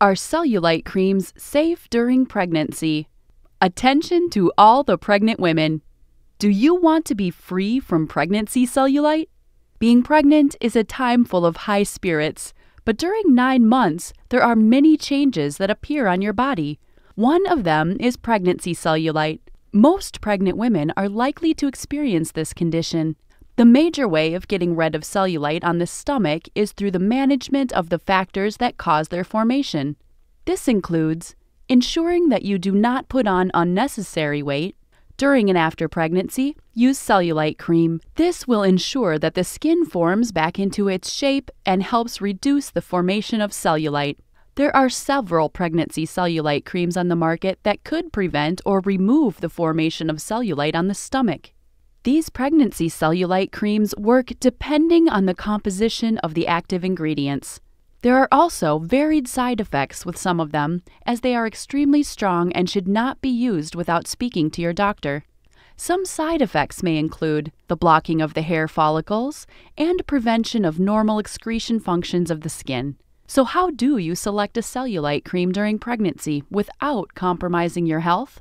Are cellulite creams safe during pregnancy? Attention to all the pregnant women. Do you want to be free from pregnancy cellulite? Being pregnant is a time full of high spirits, but during nine months, there are many changes that appear on your body. One of them is pregnancy cellulite. Most pregnant women are likely to experience this condition. The major way of getting rid of cellulite on the stomach is through the management of the factors that cause their formation. This includes ensuring that you do not put on unnecessary weight, during and after pregnancy, use cellulite cream. This will ensure that the skin forms back into its shape and helps reduce the formation of cellulite. There are several pregnancy cellulite creams on the market that could prevent or remove the formation of cellulite on the stomach. These pregnancy cellulite creams work depending on the composition of the active ingredients. There are also varied side effects with some of them, as they are extremely strong and should not be used without speaking to your doctor. Some side effects may include the blocking of the hair follicles and prevention of normal excretion functions of the skin. So, how do you select a cellulite cream during pregnancy without compromising your health?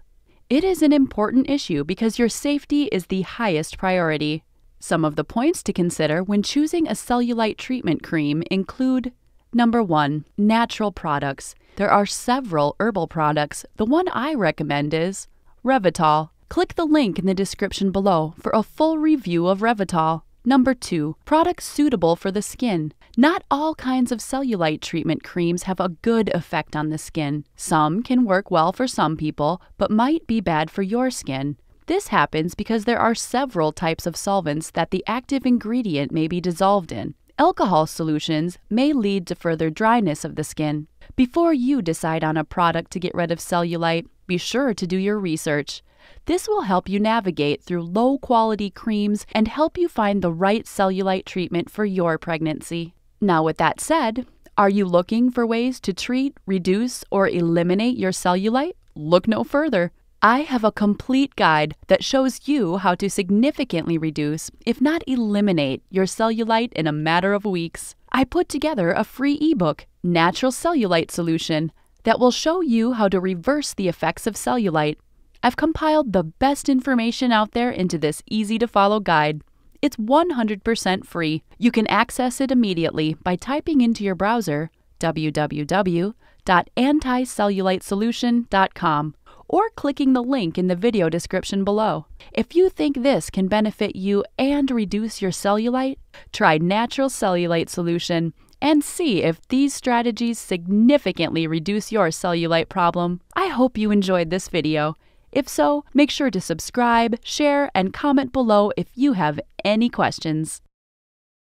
It is an important issue because your safety is the highest priority. Some of the points to consider when choosing a cellulite treatment cream include Number 1. Natural products. There are several herbal products. The one I recommend is Revitol. Click the link in the description below for a full review of Revitol. Number 2. Products suitable for the skin. Not all kinds of cellulite treatment creams have a good effect on the skin. Some can work well for some people, but might be bad for your skin. This happens because there are several types of solvents that the active ingredient may be dissolved in. Alcohol solutions may lead to further dryness of the skin. Before you decide on a product to get rid of cellulite, be sure to do your research. This will help you navigate through low quality creams and help you find the right cellulite treatment for your pregnancy. Now, with that said, are you looking for ways to treat, reduce, or eliminate your cellulite? Look no further. I have a complete guide that shows you how to significantly reduce, if not eliminate, your cellulite in a matter of weeks. I put together a free ebook, Natural Cellulite Solution, that will show you how to reverse the effects of cellulite I've compiled the best information out there into this easy to follow guide. It's 100% free. You can access it immediately by typing into your browser www.anticellulitesolution.com or clicking the link in the video description below. If you think this can benefit you and reduce your cellulite, try Natural Cellulite Solution and see if these strategies significantly reduce your cellulite problem. I hope you enjoyed this video. If so, make sure to subscribe, share, and comment below if you have any questions.